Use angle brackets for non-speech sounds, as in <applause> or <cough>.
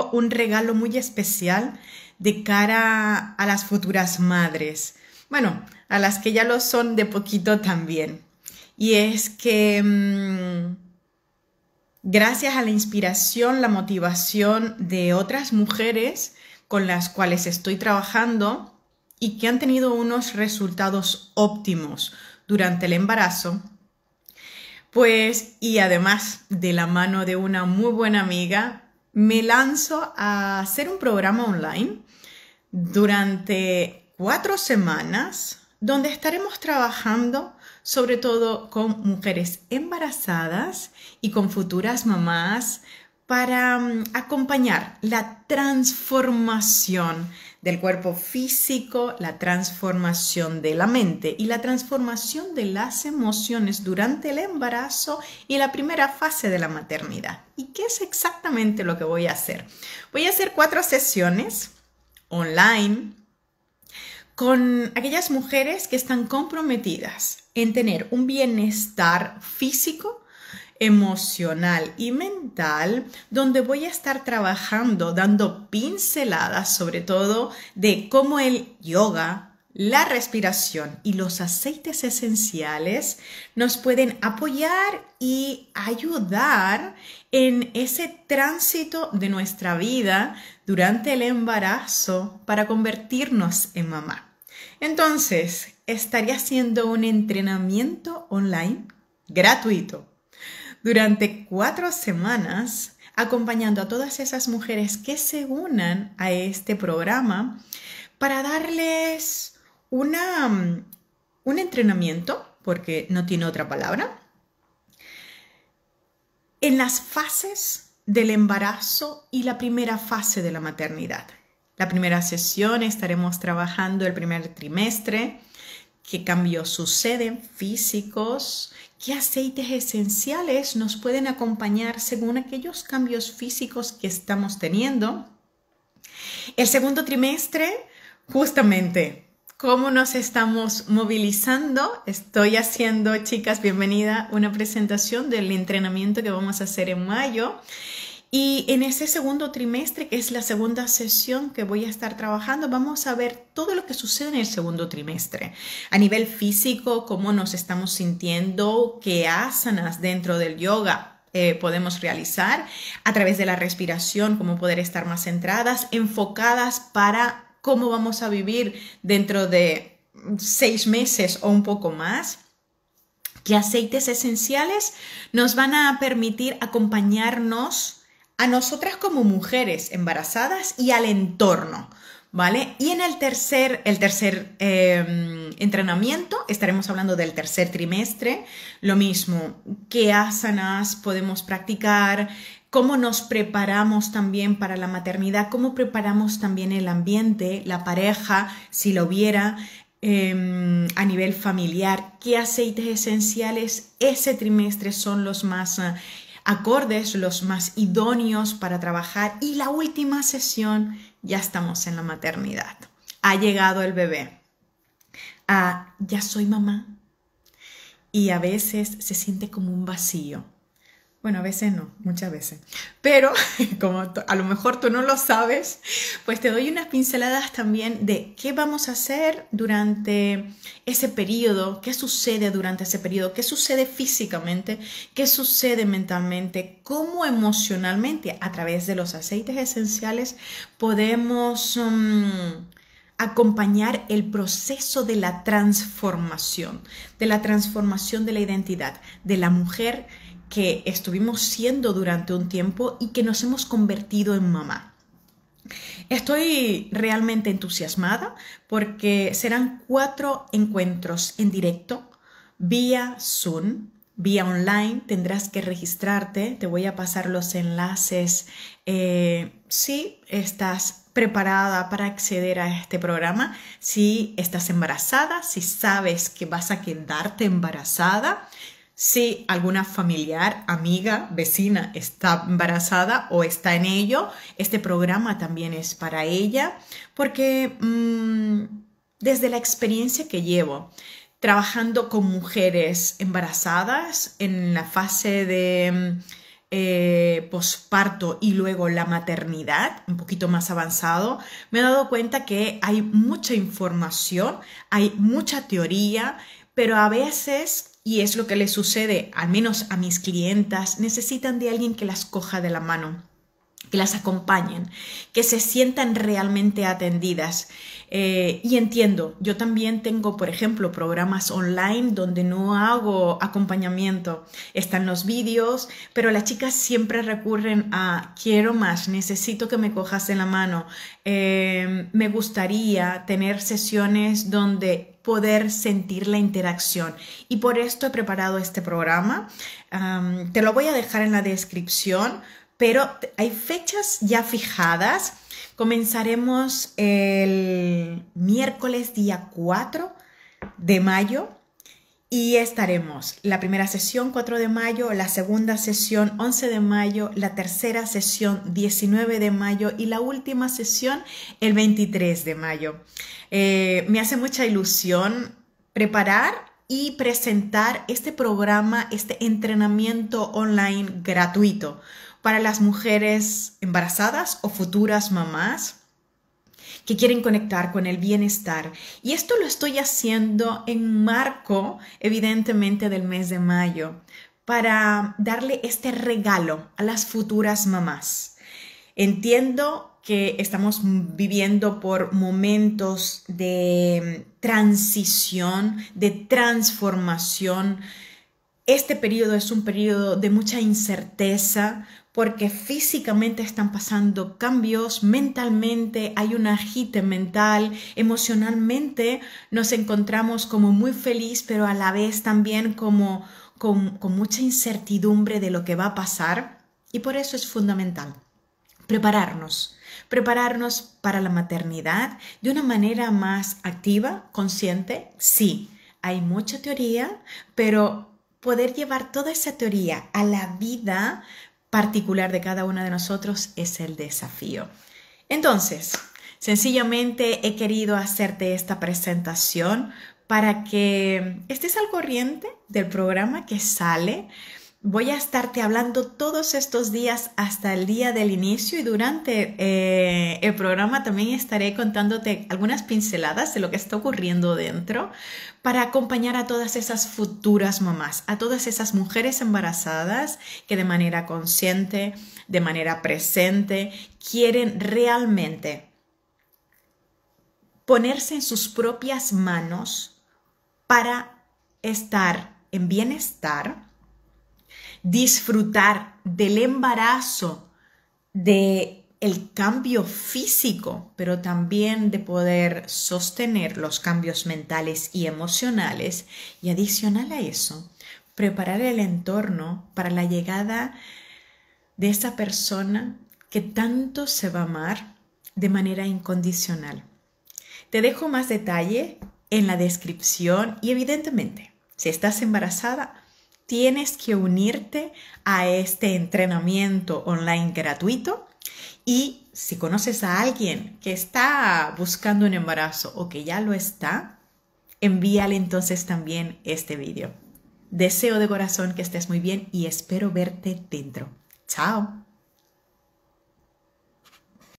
un regalo muy especial de cara a las futuras madres. Bueno, a las que ya lo son de poquito también. Y es que mm, gracias a la inspiración, la motivación de otras mujeres con las cuales estoy trabajando y que han tenido unos resultados óptimos durante el embarazo, pues y además de la mano de una muy buena amiga, me lanzo a hacer un programa online durante cuatro semanas donde estaremos trabajando sobre todo con mujeres embarazadas y con futuras mamás para mm, acompañar la transformación del cuerpo físico, la transformación de la mente y la transformación de las emociones durante el embarazo y la primera fase de la maternidad. ¿Y qué es exactamente lo que voy a hacer? Voy a hacer cuatro sesiones online con aquellas mujeres que están comprometidas en tener un bienestar físico, emocional y mental, donde voy a estar trabajando, dando pinceladas sobre todo de cómo el yoga, la respiración y los aceites esenciales nos pueden apoyar y ayudar en ese tránsito de nuestra vida durante el embarazo para convertirnos en mamá. Entonces, estaría haciendo un entrenamiento online gratuito durante cuatro semanas acompañando a todas esas mujeres que se unan a este programa para darles una, mm, un entrenamiento, porque no tiene otra palabra, en las fases del embarazo y la primera fase de la maternidad. La primera sesión estaremos trabajando el primer trimestre, qué cambios suceden físicos, qué aceites esenciales nos pueden acompañar según aquellos cambios físicos que estamos teniendo. El segundo trimestre, justamente, cómo nos estamos movilizando. Estoy haciendo, chicas, bienvenida, una presentación del entrenamiento que vamos a hacer en mayo. Y en ese segundo trimestre, que es la segunda sesión que voy a estar trabajando, vamos a ver todo lo que sucede en el segundo trimestre. A nivel físico, cómo nos estamos sintiendo, qué asanas dentro del yoga eh, podemos realizar a través de la respiración, cómo poder estar más centradas, enfocadas para cómo vamos a vivir dentro de seis meses o un poco más Qué aceites esenciales nos van a permitir acompañarnos a nosotras como mujeres embarazadas y al entorno. ¿Vale? Y en el tercer, el tercer em, entrenamiento, estaremos hablando del tercer trimestre, lo mismo, qué asanas podemos practicar, cómo nos preparamos también para la maternidad, cómo preparamos también el ambiente, la pareja, si lo hubiera, em, a nivel familiar, qué aceites esenciales ese trimestre son los más acordes los más idóneos para trabajar y la última sesión ya estamos en la maternidad. Ha llegado el bebé. Ah, ya soy mamá. Y a veces se siente como un vacío, bueno, a veces no, muchas veces. Pero <laughs> como a lo mejor tú no lo sabes, pues te doy unas pinceladas también de qué vamos a hacer durante ese periodo, qué sucede durante ese periodo, qué sucede físicamente, qué sucede mentalmente, cómo emocionalmente a través de los aceites esenciales podemos... Mm, acompañar el proceso de la transformación, de la transformación de la identidad de la mujer que estuvimos siendo durante un tiempo y que nos hemos convertido en mamá. Estoy realmente entusiasmada porque serán cuatro encuentros en directo vía Zoom, vía online. Tendrás que registrarte, te voy a pasar los enlaces eh, si estás preparada para acceder a este programa, si estás embarazada, si sabes que vas a quedarte embarazada si alguna familiar, amiga, vecina está embarazada o está en ello, este programa también es para ella, porque mm, desde la experiencia que llevo trabajando con mujeres embarazadas en la fase de mm, eh, posparto y luego la maternidad, un poquito más avanzado, me he dado cuenta que hay mucha información, hay mucha teoría, pero a veces y es lo que le sucede, al menos a mis clientas, necesitan de alguien que las coja de la mano, que las acompañen, que se sientan realmente atendidas. Eh, y entiendo, yo también tengo, por ejemplo, programas online donde no hago acompañamiento. Están los vídeos, pero las chicas siempre recurren a quiero más, necesito que me cojas de la mano. Eh, me gustaría tener sesiones donde poder sentir la interacción. Y por esto he preparado este programa. te lo voy a dejar en la descripción, pero hay fechas ya fijadas. Comenzaremos el miércoles día 4 de mayo y estaremos la primera sesión 4 de mayo, la segunda sesión 11 de mayo, la tercera sesión 19 de mayo y la última sesión el 23 de mayo. Eh, me hace mucha ilusión preparar y presentar este programa, este entrenamiento online gratuito para las mujeres embarazadas o futuras mamás que quieren conectar con el bienestar. Y esto lo estoy haciendo en marco, evidentemente, del mes de mayo, para darle este regalo a las futuras mamás. Entiendo que estamos viviendo por momentos de transición, de transformación. Este periodo es un periodo de mucha incerteza, porque físicamente están pasando cambios, mentalmente hay un agite mental, emocionalmente nos encontramos como muy feliz, pero a la vez también como con, con mucha incertidumbre de lo que va a pasar y por eso es fundamental prepararnos, prepararnos para la maternidad de una manera más activa, consciente, sí. Hay mucha teoría, pero poder llevar toda esa teoría a la vida particular de cada uno de nosotros es el desafío. Entonces, sencillamente he querido hacerte esta presentación para que estés al corriente del programa que sale voy a estarte hablando todos estos días hasta el día del inicio y durante eh, el programa también estaré contándote algunas pinceladas de lo que está ocurriendo dentro para acompañar a todas esas futuras mamás, a todas esas mujeres embarazadas que de manera consciente, de manera presente, quieren realmente ponerse en sus propias manos para estar en bienestar, disfrutar del embarazo, de el cambio físico, pero también de poder sostener los cambios mentales y emocionales y adicional a eso, preparar el entorno para la llegada de esa persona que tanto se va a amar de manera incondicional. Te dejo más detalle en la descripción y evidentemente, si estás embarazada, tienes que unirte a este entrenamiento online gratuito y si conoces a alguien que está buscando un embarazo o que ya lo está, envíale entonces también este vídeo. Deseo de corazón que estés muy bien y espero verte dentro. Chao.